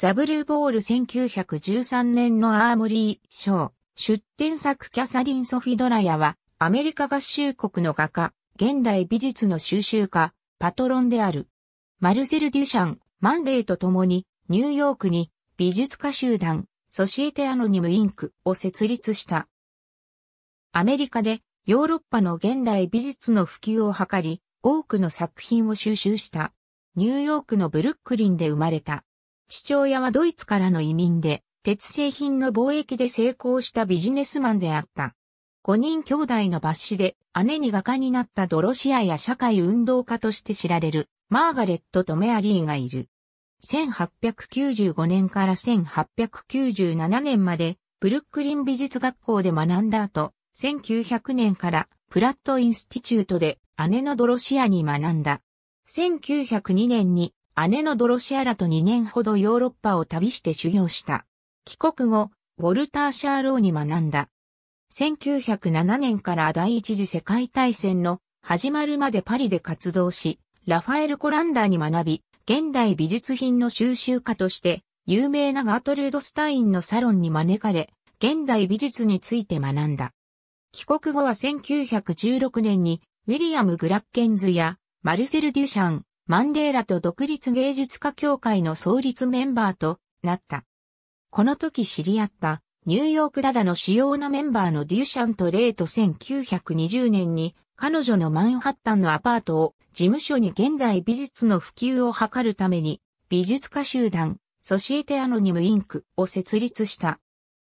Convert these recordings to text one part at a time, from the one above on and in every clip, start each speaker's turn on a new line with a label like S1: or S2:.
S1: ザブルーボール1913年のアーモリー賞、出展作キャサリン・ソフィドラヤは、アメリカ合衆国の画家、現代美術の収集家、パトロンである。マルセル・デュシャン、マンレイと共に、ニューヨークに、美術家集団、ソシエテ・アノニム・インクを設立した。アメリカで、ヨーロッパの現代美術の普及を図り、多くの作品を収集した。ニューヨークのブルックリンで生まれた。父親はドイツからの移民で、鉄製品の貿易で成功したビジネスマンであった。5人兄弟の抜子で、姉に画家になったドロシアや社会運動家として知られる、マーガレットとメアリーがいる。1895年から1897年まで、ブルックリン美術学校で学んだ後、1900年からプラットインスティチュートで姉のドロシアに学んだ。1902年に姉のドロシアラと2年ほどヨーロッパを旅して修行した。帰国後、ウォルター・シャーローに学んだ。1907年から第一次世界大戦の始まるまでパリで活動し、ラファエル・コランダーに学び、現代美術品の収集家として、有名なガートルード・スタインのサロンに招かれ、現代美術について学んだ。帰国後は1916年に、ウィリアム・グラッケンズやマルセル・デュシャン、マンデーラと独立芸術家協会の創立メンバーとなった。この時知り合ったニューヨークダダの主要なメンバーのデューシャンとレイと1920年に彼女のマンハッタンのアパートを事務所に現代美術の普及を図るために美術家集団ソシエテアノニムインクを設立した。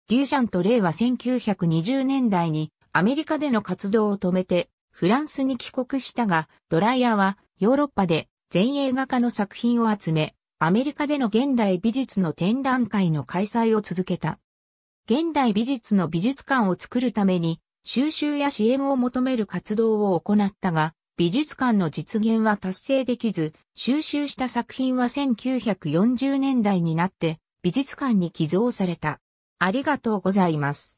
S1: デューシャンとレイは1920年代にアメリカでの活動を止めてフランスに帰国したがドライヤーはヨーロッパで全映画化の作品を集め、アメリカでの現代美術の展覧会の開催を続けた。現代美術の美術館を作るために、収集や支援を求める活動を行ったが、美術館の実現は達成できず、収集した作品は1940年代になって、美術館に寄贈された。ありがとうございます。